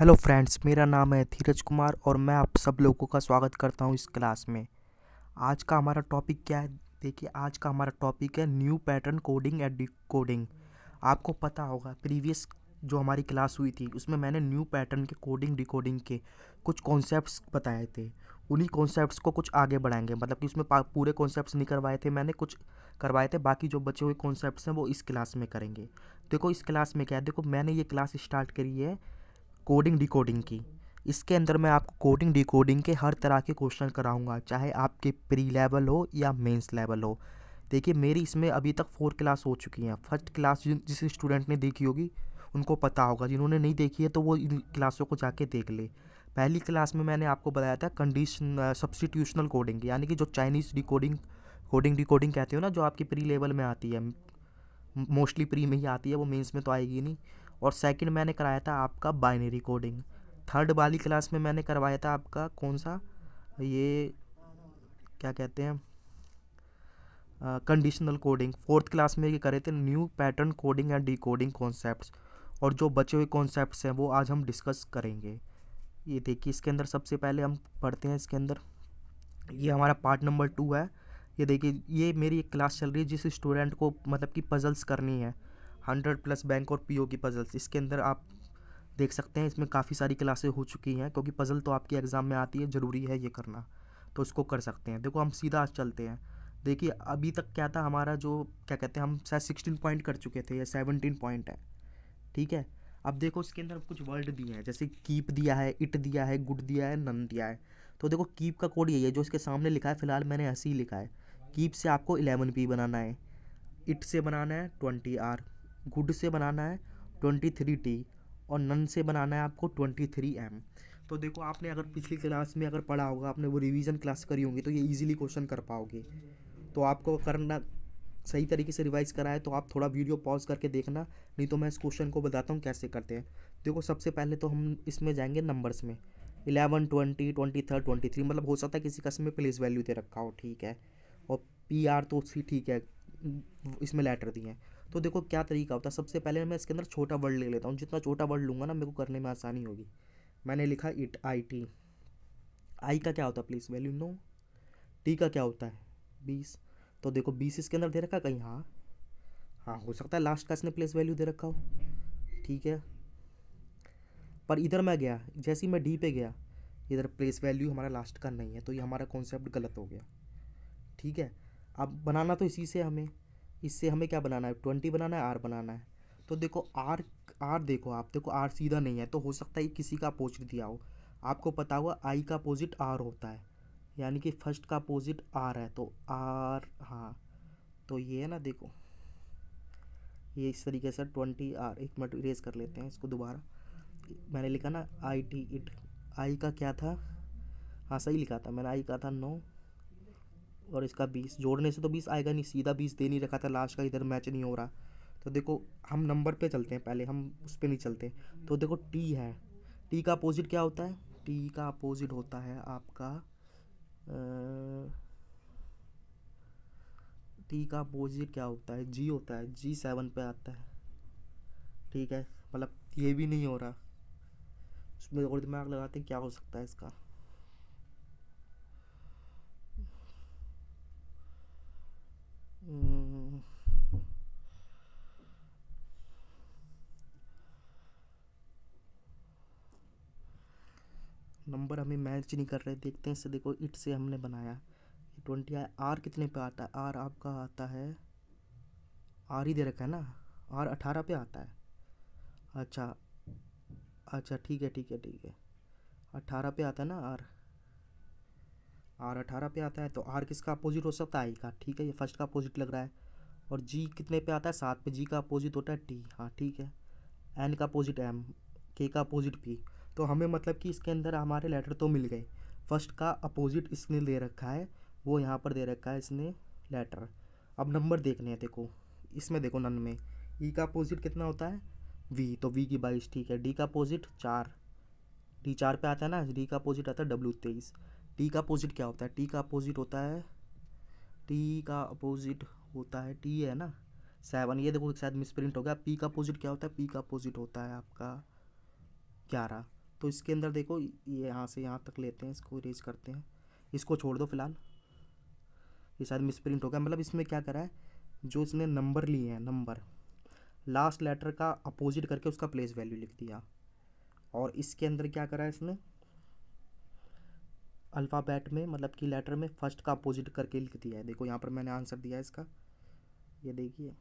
Hello friends मेरा नाम है धीरज कुमार और मैं आप सब लोगों का स्वागत करता हूं इस क्लास में आज का हमारा टॉपिक क्या है देखिए आज का हमारा टॉपिक है new pattern coding and decoding आपको पता होगा प्रीवियस जो हमारी क्लास हुई थी उसमें मैंने न्यू पैटर्न के कोडिंग डिकोडिंग के कुछ कॉन्सेप्ट बताए थे उन्हीं कॉन्सेप्ट को कुछ आगे बढ़ाएंगे मतलब कि उसमें पूरे कॉन्सेप्ट नहीं करवाए थे मैंने कुछ करवाए थे बाकी जो बचे हुए कॉन्सेप्ट हैं वो इस क्लास में करेंगे देखो इस क्लास में क्या है देखो मैंने ये क्लास स्टार्ट करी है कोडिंग डिकोडिंग की इसके अंदर मैं आपको कोडिंग डिकोडिंग के हर तरह के क्वेश्चन कराऊंगा चाहे आपके प्री लेवल हो या मेंस लेवल हो देखिए मेरी इसमें अभी तक फोर क्लास हो चुकी हैं फर्स्ट क्लास जिस स्टूडेंट ने देखी होगी उनको पता होगा जिन्होंने नहीं देखी है तो वो इन क्लासों को जाके देख ले पहली क्लास में मैंने आपको बताया था कंडीशन सब्सटीट्यूशनल कोडिंग यानी कि जो चाइनीज़ डिकोडिंग कोडिंग डिकोडिंग कहते हो ना जो आपकी प्री लेवल में आती है मोस्टली प्री में ही आती है वो मेंस में तो आएगी नहीं और सेकंड मैंने कराया था आपका बाइनरी कोडिंग थर्ड वाली क्लास में मैंने करवाया था आपका कौन सा ये क्या कहते हैं कंडीशनल कोडिंग फोर्थ क्लास में ये करे थे new pattern coding and decoding concept और जो बचे हुए कॉन्सेप्ट हैं वो आज हम डिस्कस करेंगे ये देखिए इसके अंदर सबसे पहले हम पढ़ते हैं इसके अंदर ये हमारा पार्ट नंबर टू है ये देखिए ये मेरी एक क्लास चल रही है जिस स्टूडेंट को मतलब कि पजल्स करनी है हंड्रेड प्लस बैंक और पी की पजल्स इसके अंदर आप देख सकते हैं इसमें काफ़ी सारी क्लासें हो चुकी हैं क्योंकि पज़ल तो आपके एग्ज़ाम में आती है ज़रूरी है ये करना तो इसको कर सकते हैं देखो हम सीधा आज चलते हैं देखिए अभी तक क्या था हमारा जो क्या कहते हैं हम शायद सिक्सटीन पॉइंट कर चुके थे या सेवनटीन पॉइंट है ठीक है अब देखो इसके अंदर कुछ वर्ड दिए हैं जैसे कीप दिया है इट दिया है गुड दिया है नन दिया है तो देखो कीप का कोड यही है जो इसके सामने लिखा है फिलहाल मैंने ऐसे ही लिखा है कीप से आपको इलेवन पी बनाना है इट से बनाना है ट्वेंटी आर गुड से बनाना है ट्वेंटी थ्री टी और नन से बनाना है आपको ट्वेंटी थ्री एम तो देखो आपने अगर पिछली क्लास में अगर पढ़ा होगा आपने वो रिवीजन क्लास करी होगी तो ये इजीली क्वेश्चन कर पाओगे तो आपको करना सही तरीके से रिवाइज करा है तो आप थोड़ा वीडियो पॉज करके देखना नहीं तो मैं इस क्वेश्चन को बताता हूँ कैसे करते हैं देखो सबसे पहले तो हम इसमें जाएंगे नंबर्स में eleven twenty twenty third twenty three मतलब हो सकता है किसी कस्म में प्लेस वैल्यू दे रखा हो ठीक है और पी आर तो उसकी ठीक है इसमें लेटर दिए हैं तो देखो क्या तरीका होता है सबसे पहले मैं इसके अंदर छोटा वर्ड ले लेता हूँ जितना छोटा वर्ड लूँगा ना मेरे को करने में आसानी होगी मैंने लिखा इट आई टी आई का क्या होता है प्लीज़ वैल्यू नो टी का क्या होता है बीस तो देखो बीस इसके अंदर दे रखा कहीं हाँ हाँ हो सकता है लास्ट का इसने प्लेस वैल्यू दे रखा हो ठीक है पर इधर मैं गया जैसे ही मैं डी पे गया इधर प्लेस वैल्यू हमारा लास्ट का नहीं है तो ये हमारा कॉन्सेप्ट गलत हो गया ठीक है अब बनाना तो इसी से हमें इससे हमें क्या बनाना है ट्वेंटी बनाना है आर बनाना है तो देखो आर आर देखो आप देखो आर सीधा नहीं है तो हो सकता है किसी का अपोजिट दिया हो आपको पता हुआ आई का अपोजिट आर होता है यानी कि फर्स्ट का अपोजिट आर है तो आर हाँ तो ये है ना देखो ये इस तरीके से ट्वेंटी आर एक मिनट इरेज कर लेते हैं इसको दोबारा मैंने लिखा ना आई टी इट आई का क्या था हाँ सही लिखा था मैंने आई का था नो और इसका बीस जोड़ने से तो बीस आएगा नहीं सीधा बीस दे नहीं रखा था लास्ट का इधर मैच नहीं हो रहा तो देखो हम नंबर पे चलते हैं पहले हम उस पर नहीं चलते तो देखो टी है टी का अपोजिट क्या होता है टी का अपोजिट होता है आपका टी का अपोजिट क्या होता है जी होता है जी सेवन पे आता है ठीक है मतलब ये भी नहीं हो रहा उसमें और दिमाग लगाते हैं क्या हो सकता है इसका हम्म। नंबर हमें मैच नहीं कर रहे देखते हैं इसे देखो इट से हमने बनाया ट्वेंटी आई आर कितने पे आता है आर आपका आता है आर ही दे रखा है ना आर अठारह पे आता है अच्छा अच्छा ठीक है ठीक है ठीक है अट्ठारह पे आता है ना आर आर अठारह पे आता है तो आर किसका अपोजिट हो सकता है आई का ठीक है ये फर्स्ट का अपोजिट लग रहा है और जी कितने पे आता है सात पे जी का अपोजिट होता है टी हाँ ठीक है एन का अपोजिट एम के का अपोजिट पी तो हमें मतलब कि इसके अंदर हमारे लेटर तो मिल गए फर्स्ट का अपोजिट इसने दे रखा है वो यहाँ पर दे रखा है इसने लेटर अब नंबर देखने हैं देखो इसमें देखो नन में ई e का अपोजिट कितना होता है वी तो वी की बाईस ठीक है डी का अपोजिट चार डी चार पे आता है ना डी का अपोजिट आता है डब्ल्यू तेईस टी का अपोजिट क्या होता है टी का अपोजिट होता है टी का अपोजिट होता है टी है ना सेवन ये देखो शायद मिस प्रिंट हो गया पी का अपोजिट क्या होता है पी का अपोजिट होता है आपका ग्यारह तो इसके अंदर देखो ये यहाँ से यहाँ तक लेते हैं इसको रेज करते हैं इसको छोड़ दो फिलहाल ये शायद मिस प्रिंट हो गया मतलब इसमें क्या करा है जो इसने नंबर लिए हैं नंबर लास्ट लेटर का अपोजिट करके उसका प्लेस वैल्यू लिख दिया और इसके अंदर क्या करा है इसने अल्फ़ाबेट में मतलब कि लेटर में फर्स्ट का अपोजिट करके लिख दिया है देखो यहाँ पर मैंने आंसर दिया है इसका ये देखिए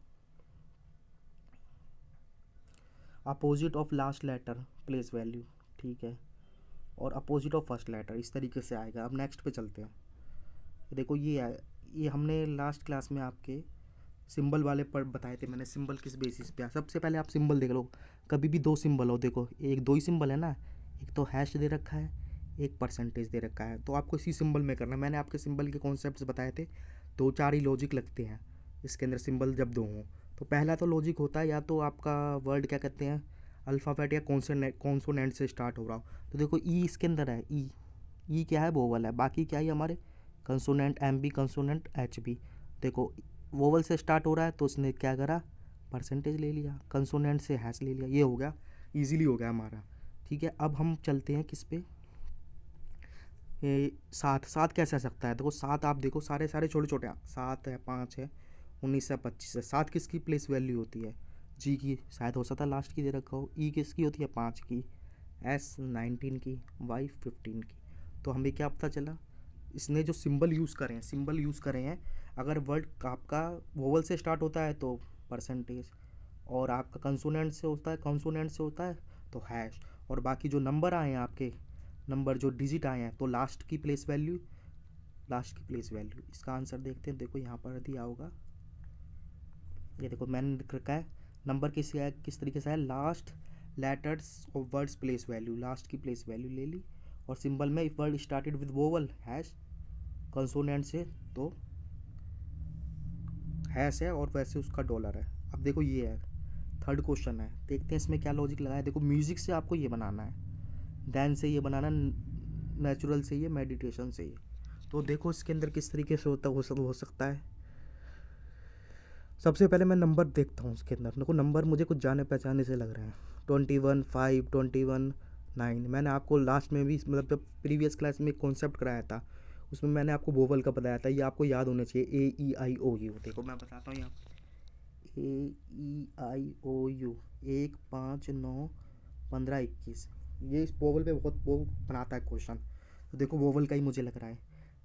opposite of last letter place value ठीक है और अपोजिट ऑफ फर्स्ट लेटर इस तरीके से आएगा अब नेक्स्ट पे चलते हैं देखो ये है ये हमने लास्ट क्लास में आपके सिंबल वाले पर बताए थे मैंने सिंबल किस बेसिस पे सबसे पहले आप सिंबल देख लो कभी भी दो सिंबल हो देखो एक दो ही सिंबल है ना एक तो हैश दे रखा है एक परसेंटेज दे रखा है तो आपको इसी सिंबल में करना है मैंने आपके सिंबल के कॉन्सेप्ट बताए थे दो चार ही लॉजिक लगते हैं इसके अंदर सिंबल जब दो हों तो पहला तो लॉजिक होता है या तो आपका वर्ड क्या कहते हैं अल्फ़ाबेट या कॉन्सोनेंट कॉन्सोनेंट से स्टार्ट हो रहा हो तो देखो ई e इसके अंदर है ई e, ई e क्या है वो वाला है बाकी क्या है हमारे consonant M B consonant H B देखो वोवल से स्टार्ट हो रहा है तो उसने क्या करा परसेंटेज ले लिया कंसोनेंट से हैस ले लिया ये हो गया ईजिली हो गया हमारा ठीक है अब हम चलते हैं किस पे सात सात कैसे आ सकता है देखो सात आप देखो सारे सारे छोटे छोटे सात है पाँच है उन्नीस है पच्चीस है सात किसकी प्लेस वैल्यू होती है जी की शायद हो सकता है लास्ट की दे रखा हो ई e किसकी होती है पाँच की एस नाइनटीन की वाई फिफ्टीन की तो हमें क्या पता चला इसने जो सिंबल यूज़ करे हैं सिंबल यूज़ करे हैं अगर वर्ड आपका वोवल से स्टार्ट होता है तो परसेंटेज और आपका कंसोनेंट से होता है कंसोनेंट से होता है तो हैश और बाकी जो नंबर आए हैं आपके नंबर जो डिजिट आए हैं तो लास्ट की प्लेस वैल्यू लास्ट की प्लेस वैल्यू इसका आंसर देखते हैं देखो यहाँ पर दिया होगा ये देखो मैंने लिख रखा है नंबर किस किस तरीके से है last letters of words place value last की प्लेस वैल्यू ले ली और सिंबल में if word started with vowel hash consonant से तो हैश है और वैसे उसका डॉलर है अब देखो ये है थर्ड क्वेश्चन है देखते हैं इसमें क्या लॉजिक लगाया देखो म्यूज़िक से आपको ये बनाना है दैन से ये बनाना नेचुरल से ये मेडिटेशन से ये तो देखो इसके अंदर किस तरीके से होता हो, हो सकता है सबसे पहले मैं नंबर देखता हूँ उसके अंदर देखो नंबर मुझे कुछ जाने पहचाने से लग रहे हैं twenty one five twenty one nine मैंने आपको लास्ट में भी मतलब जब प्रीवियस क्लास में कॉन्सेप्ट कराया था उसमें मैंने आपको वोवल का बताया था ये आपको याद होना चाहिए ए ई आई ओ यू देखो तो मैं बताता हूँ यहाँ ए ई आई ओ यू एक पाँच नौ पंद्रह इक्कीस ये इस वोवल पे बहुत वो बनाता है क्वेश्चन तो देखो वोवल का ही मुझे लग रहा है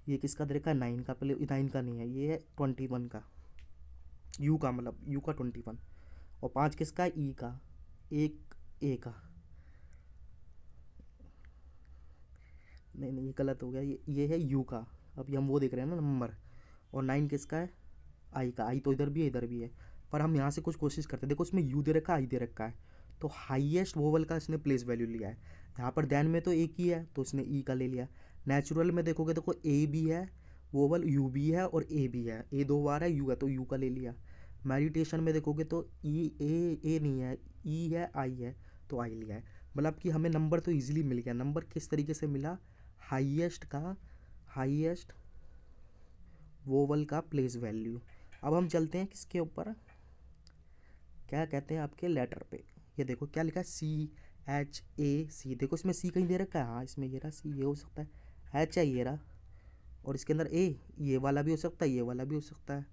ये किसका दे रखा है नाइन का पहले नाइन का नहीं है ये है ट्वेंटी वन का यू का मतलब यू का ट्वेंटी वन और पाँच किसका ई e का एक ए का नहीं नहीं ये गलत हो गया ये ये है यू का अभी हम वो देख रहे हैं ना नंबर और नाइन किसका है आई का आई तो इधर भी है इधर भी है पर हम यहाँ से कुछ कोशिश करते हैं देखो इसमें यू दे रखा है आई दे रखा है तो हाईएस्ट वोवल का इसने प्लेस वैल्यू लिया है यहाँ पर दैन में तो एक ही है तो इसने ई e का ले लिया नेचुरल में देखोगे देखो ए भी है वोवल यू भी है और ए भी है ए दो बार है यू है तो यू का ले लिया मेडिटेशन में देखोगे तो ई ए ए नहीं है ई e है आई है तो आई लिया है मतलब कि हमें नंबर तो ईजिली मिल गया नंबर किस तरीके से मिला हाईएस्ट का हाईएस्ट वोवल का प्लेस वैल्यू अब हम चलते हैं किसके ऊपर क्या कहते हैं आपके लेटर पे ये देखो क्या लिखा है सी एच ए सी देखो इसमें सी कहीं दे रखा है हाँ इसमें ये रहा सी ये हो सकता है एच है ये रहा और इसके अंदर ए ये वाला भी हो सकता है ये वाला भी हो सकता है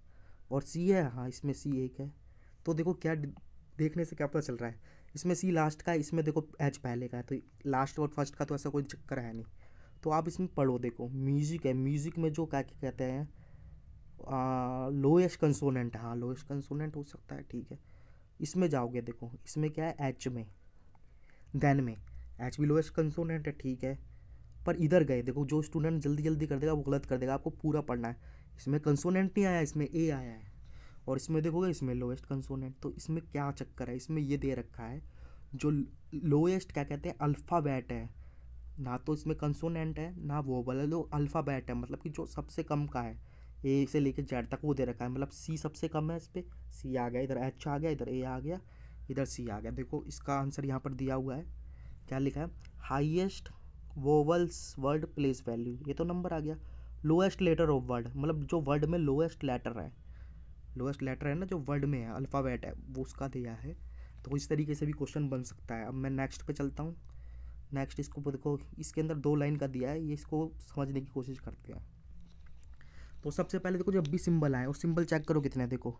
और सी है हाँ इसमें सी एक है तो देखो क्या देखने से क्या पता चल रहा है इसमें सी लास्ट का है इसमें देखो एच पहले का है तो लास्ट और फर्स्ट का तो ऐसा कोई चक्कर है नहीं तो आप इसमें पढ़ो देखो म्यूज़िक है म्यूज़िक में जो क्या कहते हैं लोएस्ट कंसोनेंट हाँ लोएस्ट कंसोनेंट हो सकता है ठीक है इसमें जाओगे देखो इसमें क्या है एच में देन में एच भी लोएस्ट कंसोनेंट है ठीक है पर इधर गए देखो जो स्टूडेंट जल्दी जल्दी कर देगा वो गलत कर देगा आपको पूरा पढ़ना है इसमें कंसोनेंट नहीं आया इसमें ए आया है और इसमें देखोगे इसमें लोएस्ट कंसोनेंट तो इसमें क्या चक्कर है इसमें ये दे रखा है जो लोएस्ट क्या कहते हैं अल्फ़ाबेट है ना तो इसमें कंसोनेंट है ना वो वाला जो अल्फ़ाबेट है मतलब कि जो सबसे कम का है ए से लेकर जेड तक वो दे रखा है मतलब सी सबसे कम है इस पर सी आ गया इधर एच आ गया इधर ए आ गया इधर सी आ गया देखो इसका आंसर यहाँ पर दिया हुआ है क्या लिखा है highest vowels word place value ये तो नंबर आ गया लोएस्ट लेटर ऑफ वर्ड मतलब जो वर्ड में लोएस्ट लेटर है लोएस्ट लेटर है ना जो वर्ड में है अल्फ़ाबेट है वो उसका दिया है तो इस तरीके से भी क्वेश्चन बन सकता है अब मैं नेक्स्ट पे चलता हूँ नेक्स्ट इसको देखो इसके अंदर दो लाइन का दिया है ये इसको समझने की कोशिश करते हैं तो सबसे पहले देखो जब भी सिंबल आए और सिंबल चेक करो कितने देखो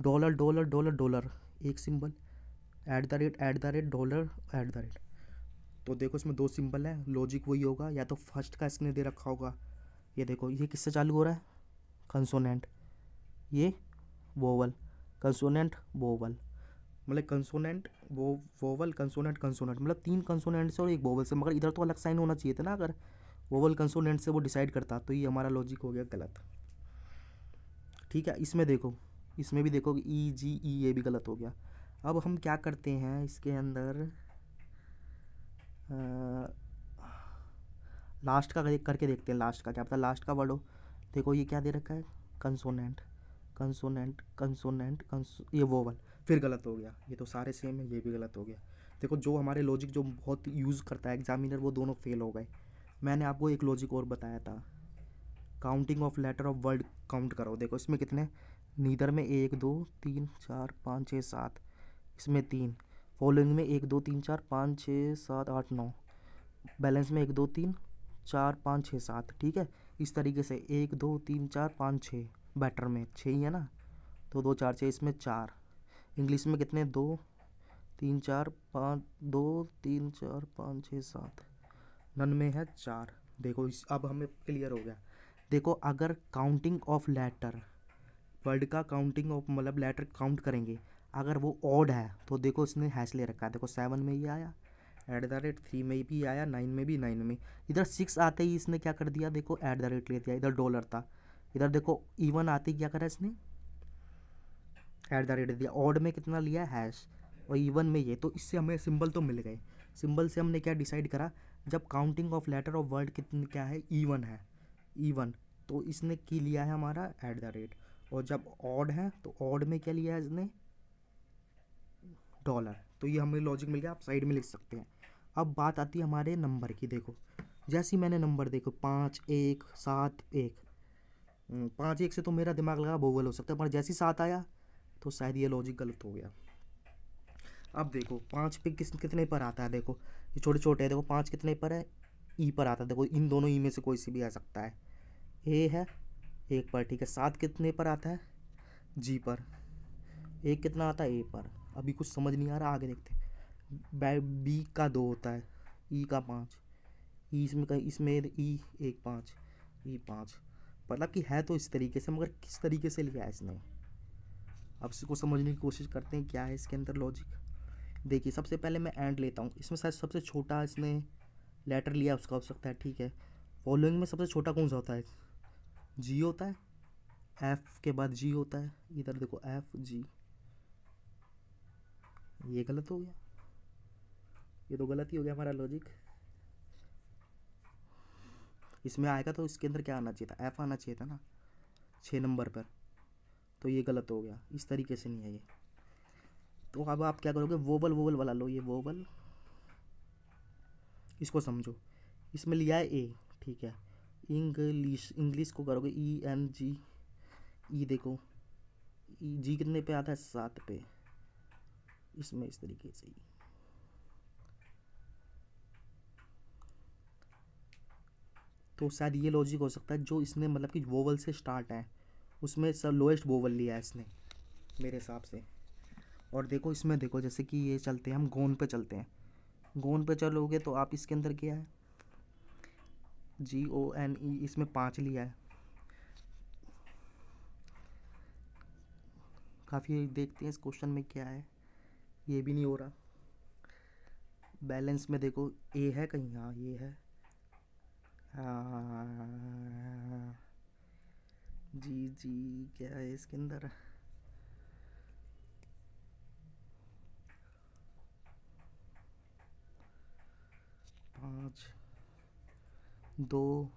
डॉलर डॉलर डॉलर डॉलर एक symbol at the rate at the rate dollar at the rate तो देखो इसमें दो सिंबल है लॉजिक वही होगा या तो फर्स्ट का इसने दे रखा होगा ये देखो ये किससे चालू हो रहा है कंसोनेंट ये वोवल कंसोनेंट वोवल मतलब कंसोनेंट वो वोवल कंसोनेंट कंसोनेंट मतलब तीन कंसोनेंट से और एक वोवल से मगर इधर तो अलग साइन होना चाहिए था ना अगर वोवल कंसोनेंट से वो डिसाइड करता तो ये हमारा लॉजिक हो गया गलत ठीक है इसमें देखो इसमें भी देखो ई जी ई ये भी गलत हो गया अब हम क्या करते हैं इसके अंदर आ, लास्ट का देख करके देखते हैं लास्ट का क्या पता लास्ट का वर्ड हो देखो ये क्या दे रखा है कंसोनेंट कंसोनेंट कंसोनेंट कंसो ये वोवल फिर गलत हो गया ये तो सारे सेम है ये भी गलत हो गया देखो जो हमारे लॉजिक जो बहुत यूज़ करता है एग्जामिनर वो दोनों फेल हो गए मैंने आपको एक लॉजिक और बताया था counting of letter of word count करो देखो इसमें कितने नीदर में एक दो तीन चार पाँच छः सात इसमें तीन फॉलोइंग में एक दो तीन चार पाँच छः सात आठ नौ बैलेंस में एक दो तीन चार पाँच छः सात ठीक है इस तरीके से एक दो तीन चार पाँच छः बैटर में छः ही है ना तो दो चार छः इसमें चार इंग्लिश में कितने दो तीन चार पाँच दो तीन चार पाँच छः सात नन में है चार देखो इस अब हमें क्लियर हो गया देखो अगर काउंटिंग ऑफ लेटर वर्ड का काउंटिंग ऑफ मतलब लेटर काउंट करेंगे अगर वो ऑड है तो देखो इसने हैश ले रखा है देखो सेवन में ही आया एट द रेट थ्री में भी आया नाइन में भी नाइन में इधर सिक्स आते ही इसने क्या कर दिया देखो एट द रेट ले दिया इधर डॉलर था इधर देखो इवन आते क्या करा इसने एट द रेट दिया ऑड में कितना लिया हैश और इवन में ये तो इससे हमें सिंबल तो मिल गए सिंबल से हमने क्या डिसाइड करा जब counting of letter of word कितने क्या है ईवन है ईवन तो इसने की लिया है हमारा एट द रेट और जब ऑड है तो ऑड में क्या लिया है इसने डॉलर तो ये हमें लॉजिक मिल गया आप साइड में लिख सकते हैं अब बात आती है हमारे नंबर की देखो जैसे ही मैंने नंबर देखो पाँच एक सात एक हम्म, पाँच एक से तो मेरा दिमाग लगा बोगल हो सकता है पर जैसे ही सात आया तो शायद ये लॉजिक गलत हो गया अब देखो पाँच पे किस कितने पर आता है देखो ये छोटे छोटे हैं देखो पाँच कितने पर है ई पर आता है देखो इन दोनों ई में से कोई सी भी आ सकता है ए है एक पर ठीक है सात कितने पर आता है जी पर एक कितना आता है ए पर अभी कुछ समझ नहीं आ रहा आगे देखते बी का दो होता है ई का पाँच ई इसमें का इसमें ई एक पाँच ई पाँच मतलब कि है तो इस तरीके से मगर किस तरीके से लिया है इसने अब इसको समझने की कोशिश करते हैं क्या है इसके अंदर लॉजिक देखिए सबसे पहले मैं एंड लेता हूँ इसमें शायद सबसे छोटा इसने लेटर लिया उसका हो सकता है ठीक है फॉलोइंग में सबसे छोटा कौन सा होता है जी होता है एफ के बाद जी होता है इधर देखो एफ जी ये गलत हो गया ये तो गलत ही हो गया हमारा लॉजिक इसमें आएगा तो इसके अंदर क्या आना चाहिए था एफ आना चाहिए था ना छः नंबर पर तो ये गलत हो गया इस तरीके से नहीं है ये तो अब आप क्या करोगे वोवल वोवल वाला लो ये वोवल इसको समझो इसमें लिया है ए ठीक है इंग्लिश इंग्लिश को करोगे ई एन जी ई देखो ई e, जी कितने पे आता है सात पे इसमें इस तरीके से तो शायद ये लॉजिक हो सकता है जो इसने मतलब कि वोवल से स्टार्ट है उसमें सब लोएस्ट बोवल लिया है इसने मेरे हिसाब से और देखो इसमें देखो जैसे कि ये चलते हैं हम गोन पे चलते हैं गोन पे चलोगे तो आप इसके अंदर क्या है जी ओ एन ई इसमें पाँच लिया है काफ़ी देखते हैं इस क्वेश्चन में क्या है ये भी नहीं हो रहा बैलेंस में देखो ए है कहीं हाँ ये है हाँ जी जी क्या है इसके अंदर पाँच दो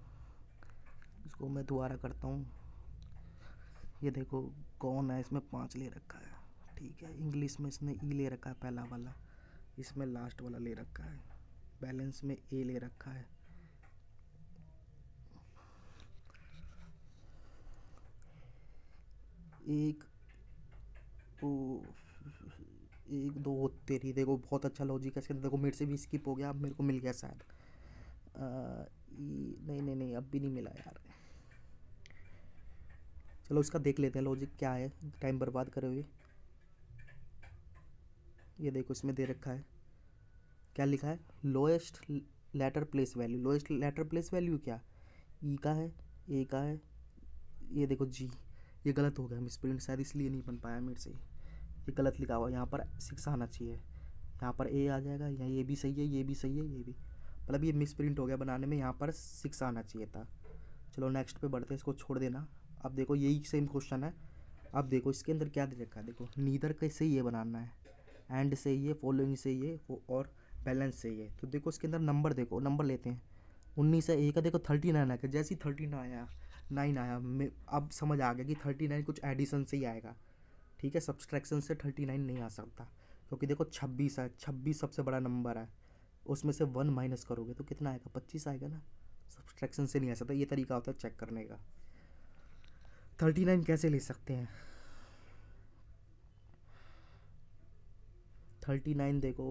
इसको मैं दोबारा करता हूँ ये देखो कौन है इसमें पाँच ले रखा है ठीक है इंग्लिश में इसने ई ले रखा है पहला वाला इसमें लास्ट वाला ले रखा है बैलेंस में ए ले रखा है एक ओ एक दो तेरी देखो बहुत अच्छा लॉजिक है इसके देखो मेरे से भी स्किप हो गया अब मेरे को मिल गया शायद नहीं नहीं नहीं अब भी नहीं मिला यार चलो इसका देख लेते हैं लॉजिक क्या है टाइम बर्बाद करे हुए ये देखो इसमें दे रखा है क्या लिखा है lowest letter place value lowest letter place value क्या ई e का है ए का है ये देखो जी ये गलत हो गया मिसप्रिंट शायद इसलिए नहीं बन पाया मेरे से ये गलत लिखा हुआ यहाँ पर सिक्स आना चाहिए यहाँ पर ए आ जाएगा यहाँ ये भी सही है ये भी सही है ये भी मतलब ये मिस हो गया बनाने में यहाँ पर सिक्स आना चाहिए था चलो नेक्स्ट पर बढ़ते इसको छोड़ देना अब देखो यही सेम क्वेश्चन है अब देखो इसके अंदर क्या दे रखा है देखो नीदर कैसे ये बनाना है एंड से ये फॉलोइंग से ये और बैलेंस से ये तो देखो इसके अंदर नंबर देखो नंबर लेते हैं उन्नीस है ए का देखो नाइन आना है जैसे ही थर्टी नाइन आया नाइन आया अब समझ आ गया कि थर्टी नाइन कुछ एडिशन से ही आएगा ठीक है सब्सट्रैक्शन से थर्टी नाइन नहीं आ सकता क्योंकि देखो छब्बीस है छब्बीस सबसे बड़ा नंबर है उसमें से वन माइनस करोगे तो कितना आएगा पच्चीस आएगा ना सब्सट्रैक्शन से नहीं आ सकता ये तरीका होता है चेक करने का थर्टी नाइन कैसे ले सकते हैं थर्टी नाइन देखो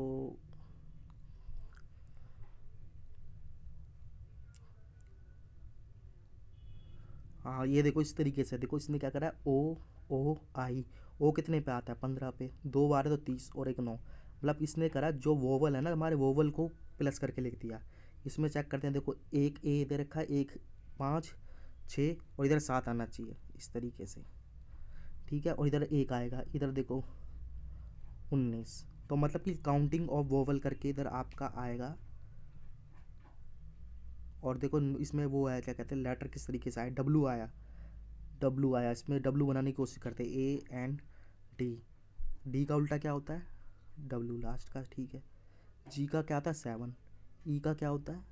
हाँ ये देखो इस तरीके से देखो इसने क्या करा है ओ ओ आई ओ कितने पे आता है पंद्रह पे दो है तो तीस और एक नौ मतलब इसने करा जो वोवल है ना हमारे वोवल को प्लस करके लिख दिया इसमें चेक करते हैं देखो एक ए इधर रखा है एक पाँच छः और इधर सात आना चाहिए इस तरीके से ठीक है और इधर एक आएगा इधर देखो उन्नीस तो मतलब कि काउंटिंग ऑफ वोवल करके इधर आपका आएगा और देखो इसमें वो आया क्या कहते हैं लेटर किस तरीके से आया डब्लू आया डब्लू आया इसमें डब्लू बनाने की कोशिश करते ए एंड डी डी का उल्टा क्या होता है डब्लू लास्ट का ठीक है जी का क्या होता है सेवन ई e का क्या होता है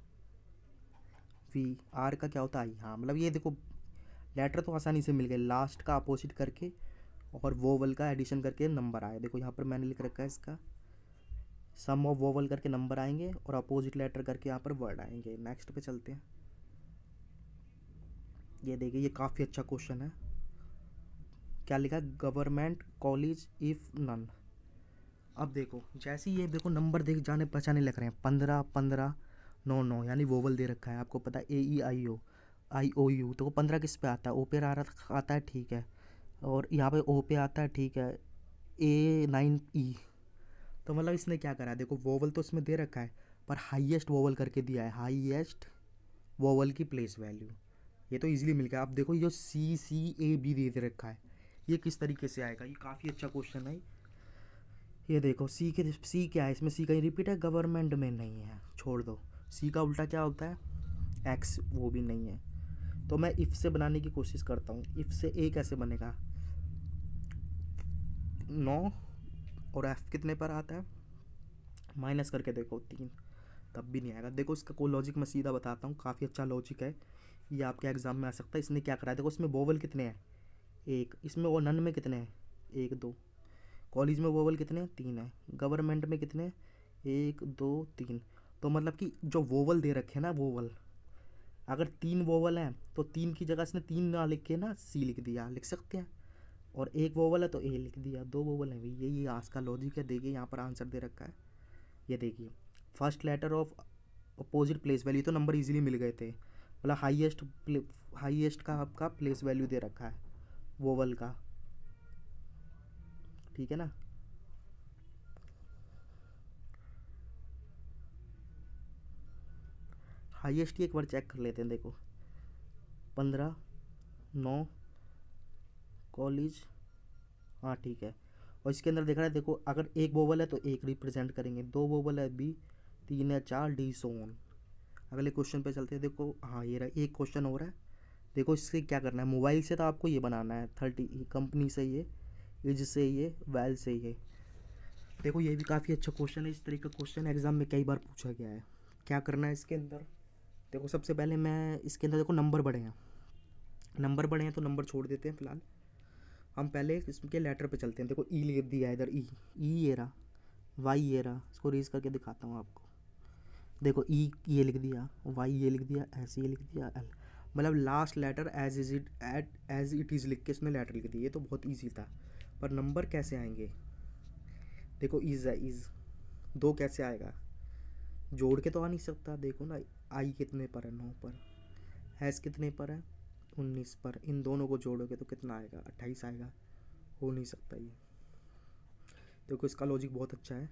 वी आर का क्या होता है आई हाँ मतलब ये देखो लेटर तो आसानी से मिल गए लास्ट का अपोजिट करके और वोवल का एडिशन करके नंबर आया देखो यहाँ पर मैंने लिख रखा है इसका सम ऑफ वोवल करके नंबर आएंगे और अपोजिट लेटर करके यहाँ पर वर्ड आएंगे नेक्स्ट पे चलते हैं ये देखिए ये काफ़ी अच्छा क्वेश्चन है क्या लिखा है गवर्नमेंट कॉलेज इफ़ नन अब देखो जैसे ये देखो नंबर देख जाने पहचाने लग रहे हैं पंद्रह पंद्रह नौ नौ यानी वोवल दे रखा है आपको पता है ए ई आई ओ आई ओ यू तो पंद्रह किस पे आता है ओ पे आ रहा आता है ठीक है और यहाँ पे ओ पे आता है ठीक है ए नाइन ई तो मतलब इसने क्या करा देखो वोवल तो इसमें दे रखा है पर हाईएस्ट वोवल करके दिया है हाईएस्ट वोवल की प्लेस वैल्यू ये तो इजीली मिल गया अब देखो ये सी सी ए बी दे दे रखा है ये किस तरीके से आएगा ये काफ़ी अच्छा क्वेश्चन है ये देखो सी के सी क्या है इसमें सी कहीं रिपीट है गवर्नमेंट में नहीं है छोड़ दो सी का उल्टा क्या होता है एक्स वो भी नहीं है तो मैं इफ़ से बनाने की कोशिश करता हूँ इफ़ से ए कैसे बनेगा नौ और एफ कितने पर आता है माइनस करके देखो तीन तब भी नहीं आएगा देखो इसका कोई लॉजिक मैं सीधा बताता हूँ काफ़ी अच्छा लॉजिक है ये आपके एग्ज़ाम में आ सकता है इसने क्या कराया देखो इसमें बोवल कितने हैं एक इसमें और नन में कितने हैं एक दो कॉलेज में वोवल कितने तीन है गवर्नमेंट में कितने हैं एक दो तीन तो मतलब कि जो वोवल दे रखे हैं ना वोवल अगर तीन वोवल हैं तो तीन की जगह इसने तीन ना लिख के ना सी लिख दिया लिख सकते हैं और एक वोवल है तो ए लिख दिया दो वोवल है यही आज का लॉजिक है देखिए यहाँ पर आंसर दे रखा है ये देखिए first letter of opposite place value तो नंबर इजीली मिल गए थे मतलब हाईएस्ट हाईएस्ट का आपका प्लेस वैल्यू दे रखा है वोवल का ठीक है ना हाईएस्ट ही एक बार चेक कर लेते हैं देखो पंद्रह नौ कॉलेज हाँ ठीक है और इसके अंदर देख है देखो अगर एक बोबल है तो एक रिप्रेजेंट करेंगे दो बोबल है बी तीन है चार डी सोन अगले क्वेश्चन पे चलते हैं देखो हाँ ये रहा एक क्वेश्चन हो रहा है देखो इससे क्या करना है मोबाइल से तो आपको ये बनाना है थर्टी कंपनी से ये इज से ये वैल से ये देखो ये भी काफ़ी अच्छा क्वेश्चन है इस तरीके का क्वेश्चन एग्ज़ाम में कई बार पूछा गया है क्या करना है इसके अंदर देखो सबसे पहले मैं इसके अंदर देखो नंबर बढ़े हैं नंबर बढ़े हैं तो नंबर छोड़ देते हैं फिलहाल हम पहले इसके लेटर पे चलते हैं देखो ई e लिख दिया इधर ई ई ये रहा वाई ये रहा इसको रेज करके दिखाता हूँ आपको देखो ई e, ये लिख दिया वाई ये लिख दिया एस ये लिख दिया एल मतलब last letter as is it at as it is लिख के इसमें लेटर लिख दिए तो बहुत ईजी था पर नंबर कैसे आएंगे देखो इज़ है इज़ दो कैसे आएगा जोड़ के तो आ नहीं सकता देखो ना आई कितने पर है नौ पर हैज़ कितने पर है उन्नीस पर इन दोनों को जोड़ोगे तो कितना आएगा अट्ठाईस आएगा हो नहीं सकता ये देखो इसका लॉजिक बहुत अच्छा है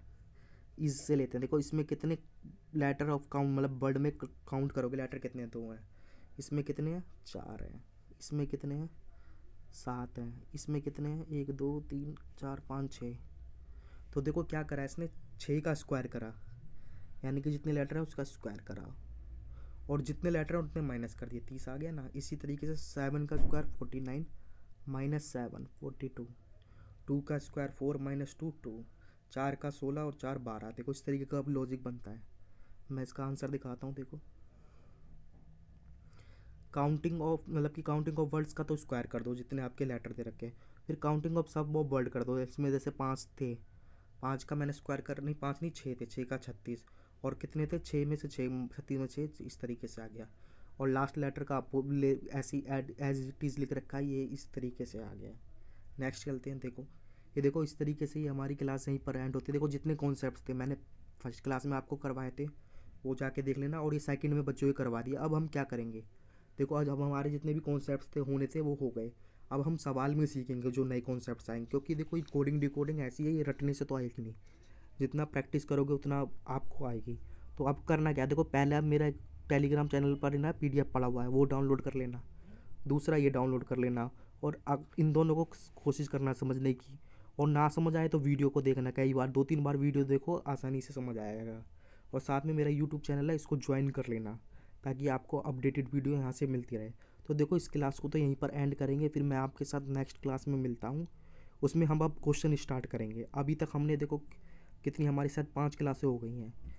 इससे लेते हैं देखो इसमें कितने लेटर ऑफ काउंट मतलब वर्ड में काउंट करोगे लेटर कितने दो हैं इसमें कितने हैं चार हैं इसमें कितने हैं सात हैं इसमें कितने हैं एक दो तीन चार पाँच छः तो देखो क्या करा इसने छः का स्क्वायर करा यानी कि जितने लेटर हैं उसका स्क्वायर करा और जितने लेटर हैं उतने माइनस कर दिए तीस आ गया ना इसी तरीके से सेवन का square forty nine minus seven forty two two का square four minus two two चार का सोलह और चार बारह देखो इस तरीके का अब लॉजिक बनता है मैं इसका आंसर दिखाता हूँ देखो काउंटिंग ऑफ मतलब कि काउंटिंग ऑफ वर्ड्स का तो स्क्वायर कर दो जितने आपके लेटर दे रखे हैं फिर काउंटिंग ऑफ सब ऑफ वर्ड कर दो इसमें जैसे पाँच थे पाँच का मैंने स्क्वायर कर नहीं पाँच नहीं छः थे छः का छत्तीस और कितने थे छः में से छः छत्तीस में छः इस तरीके से आ गया और लास्ट लेटर का आपको ले ऐसी एड एज इट इज़ लिख रखा है ये इस तरीके से आ गया नेक्स्ट चलते हैं देखो ये देखो इस तरीके से ही हमारी क्लास यहीं पर एंड होती है देखो जितने कॉन्सेप्ट थे मैंने फर्स्ट क्लास में आपको करवाए थे वो जाके देख लेना और ये सेकंड में बच्चों को करवा दिया अब हम क्या करेंगे देखो आज अब हमारे जितने भी कॉन्सेप्ट थे होने थे वो हो गए अब हम सवाल में सीखेंगे जो नए कॉन्सेप्ट आएंगे क्योंकि देखो ये कोडिंग डिकोडिंग ऐसी है ये रटने से तो आएगी नहीं जितना प्रैक्टिस करोगे उतना आपको आएगी तो अब करना क्या देखो पहले अब मेरा टेलीग्राम चैनल पर ना पी डी पड़ा हुआ है वो डाउनलोड कर लेना दूसरा ये डाउनलोड कर लेना और अब इन दोनों को कोशिश करना समझने की और ना समझ आए तो वीडियो को देखना कई बार दो तीन बार वीडियो देखो आसानी से समझ आएगा और साथ में मेरा यूट्यूब चैनल है इसको ज्वाइन कर लेना ताकि आपको अपडेटेड वीडियो यहाँ से मिलती रहे तो देखो इस क्लास को तो यहीं पर एंड करेंगे फिर मैं आपके साथ नेक्स्ट क्लास में मिलता हूँ उसमें हम अब क्वेश्चन स्टार्ट करेंगे अभी तक हमने देखो कितनी हमारे साथ पाँच क्लासें हो गई हैं